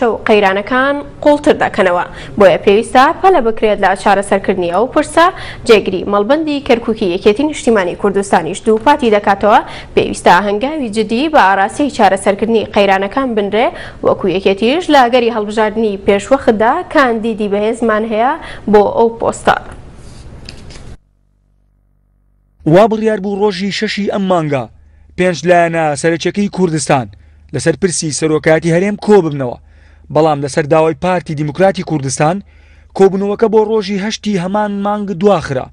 شەو قەیرانەکان قوڵتر دەکەنەوە بۆیە پێویستە پەلە بکرێت لە چارەسەرکردنی ئەو پرسە جێگری مەڵبندی کەرککی یەکێتی نیشتیمانی کوردستانیش دوو پاتی دەکاتەوە پێویستە هەنگاوی جدی بە ئاراسی چارەسەرکردنی قەیرانەکان بنرێ وەکو یەکێتیش لاگەری هەڵبژاردننی پێشوەخدا کاندیدی بەهێزمان هەیە بۆ ئەو پۆستان. وا بڕیار بوو ڕۆژی شەشی ئەم مانگا پێنج لایەنە سەرچەکەی کوردستان لەسەر پرسی سەرۆکاتی هەرێم کۆ ببنەوە بەڵام لەسەر داوای پارتی دیموکراتی کوردستان کۆبنەوەکە بۆ ڕۆژی هەشتی هەمان مانگ دواخرا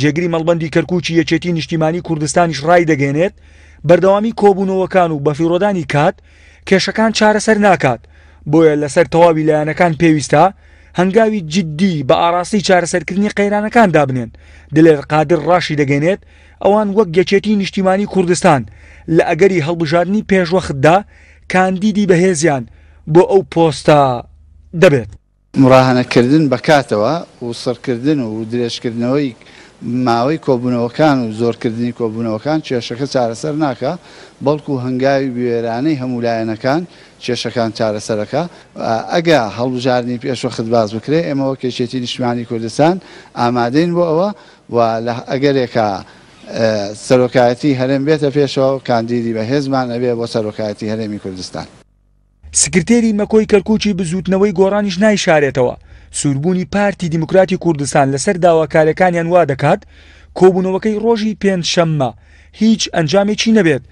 جێگری مەڵبندی کەرکوچی یەکێتی نیشتیمانی کوردستانیش ڕای دەگەێنێت بەردەوامی کۆبوونەوەکان و بەفیڕۆدانی کات کێشەکان چارەسەر ناکات بۆیە لەسەر تەواوی لایەنەکان پێویستە هەنگاوی جددی بە ئاراستی چارەسەرکردنی قەیرانەکان دابنێن دلێر قادر ڕاشی دەگەنێت ئەوان وەک گەچێتی نیشتیمانی کوردستان لە ئەگەری هەڵبژاردننی پێشوەختدا کاندیدی بەهێزیان بۆ ئەو پۆستە دەبێت مراهنەکردن بەکاتەوە و سەرکردن و درێژکردنەوەی ماوەی کۆبوونەوەکان و زۆرکردنی کۆبوونەوەکان کێشەکە چارەسەر ناکە بەڵکو هەنگاوی بوێرانەی هەمولایەنەکان کێشەکان چارەسەرەکە ئەگە هەڵبژارنی پێشوە خدباز بکرێ ئێمەوە کێشێتی نیشتمانی کوردستان ئامادەین بۆ ئەوە و ئەگەرێکە سەرۆکایەتی هەرم بێتە پێشەوە کاندیدی بە هێزمان ئەبێ بۆ سەرۆکایەتی هەرێمی کوردستان سکرتێری مەکۆی کەرکوچی بزوتنەوەی گۆڕانیش نایشارێتەوە سووربوونی پارتی دیموکراتی کوردستان لەسەر داواکارەکانیان وا دەکات کۆبوونەوەکەی ڕۆژی پێنج شەممە هیچ ئەنجامێکی نەبێت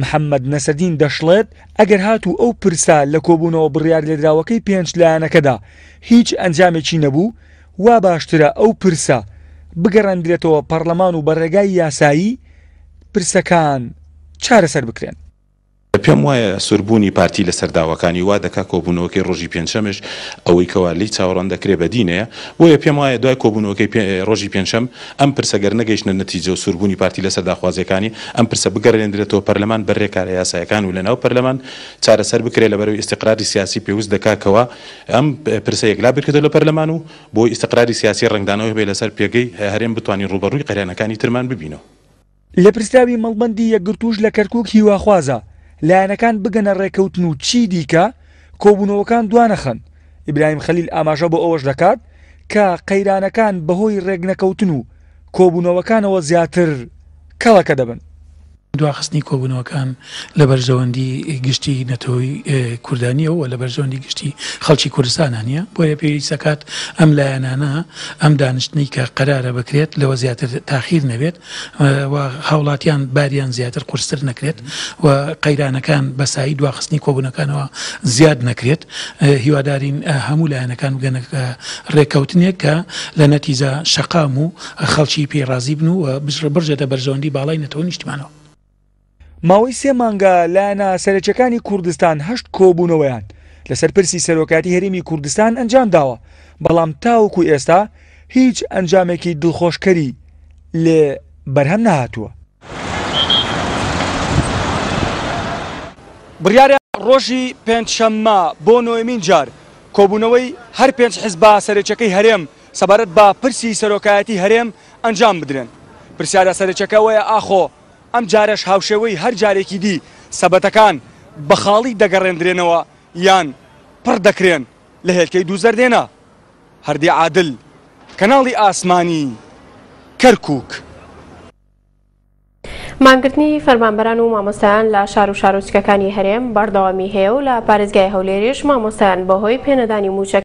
محەممەد نەسەدین دەشڵێت ئەگەر هاتو ئەو پرسا لە کۆبوونەوە بڕیار لێدراوەکەی پێنج لایەنەکەدا هیچ ئەنجامێکی نەبوو وا باشترە ئەو پرسە بگەڕندرێتەوە پەرلەمان و بەڕێگای یاسایی پرسەکان چارەسەر بکرێن پێم وایە سوربوونی پارتی لە سەرداوەکانی وا دەکا کۆبوونەوەکی ڕۆژی پێنجشەمش ئەوەی کەوالی چاوەڕان دەکرێ بە دینەیە بۆیە پێم وایە دوای کۆبوونەوەکەی ڕۆژی پێنجشەم ئەم پرسەگەر نەگەیشتە نەتیجە و سوربوونی پارتی لە سەرداخوازیەکانی ئەم پرسە بگەڕێنرێتەوە پەرلەمان بەڕێکارە یاسایەکان و لەناو پەرلەمان چارەسەر بکرێت لە بەرەوەی استقراری سیاسی پێویست دەکاکەوە ئەم پرسە یەکلا بکردە لە پەرلەمان و بۆ استقراری سیاسی ڕنگدانەوەی بێ لەسەر پێگەی هەرێم بتوانین ڕوبەڕووی قەرێنەکانی ترمان ببینەوە لە پرسراوی مەڵبندی یەکگرتوش لە کەرکک هیواخوازە لایەنەکان بگەنە ڕێکەوتن و چی دیکە کۆبوونەوەکان دوانەخەن ئیبراهیم خەلیل ئاماژە بۆ ئەوەش دەکات کە قەیرانەکان بەهۆی ڕێگنەکەوتن و کۆبوونەوەکانەوە زیاتر کەڵەکە دەبن دواخستنی کۆبوونەوەکان لە بەرژەوەندی گشتی نەتەوەی کوردانیەوە لە بەرژەوەندی گشتی خەڵکی کوردستانان نیە بۆیە پێوی سەکات ئەم لایەنانە ئەم دانیشتنی کە قەرارە بکرێت لەوە زیاتر تاخیر نەبێت هاوڵاتیان باریان زیاتر قرستر نەکرێت و قەیرانەکان بەسایی دواخستنی کۆبوونەکانەوە زیاد نەکرێت هیوادارین هەموو لایەنەکان بگەنەکە ڕێککەوتنێک کە لە نەتیزە شەقام و خەڵکی پێڕازی بن و بژڕ برژێتە بەرژەوەندی باڵای نەتەوە نیشتمانەوە ماوەی سێ مانگە لایەنە سەرچەکانی کوردستان هەشت کۆبوونەوەیان لەسەر پرسی سەرۆکاتی هەرمی کوردستان ئەنجام داوە بەڵام تاوکو ئێستا هیچ ئەنجامێکی دڵخۆشکەری لێ بەرهەم نهاتووە بریارە ڕۆژی پێنجشەممە بۆ نوێمین جار کۆبوونەوەی هەر پێنج حز با سەرچەکەی هەرێم سەبارەت با پرسی سەرۆکایەتی هەرێم ئەنجام بدرێن پرسیارە سەرچەکەەوەیە ئاخۆ ئەم جارەش هاوشێوەی هەر جارێکی دی سەبەتەکان بە خاڵی دەگەڕێندرێنەوە یان پڕ دەکرێن لە هێلکەی دووزەردێنە هەردی عادل کەناڵی ئاسمانی کەرکک. مانگرتنی فەرمانبەران و مامۆستایان لە شار و شارۆچکەکانی هەرێم بەردەوامی هەیە و لە پارێزگای هەولێریش مامۆستایان بەهۆی پێنەدانی موچەکە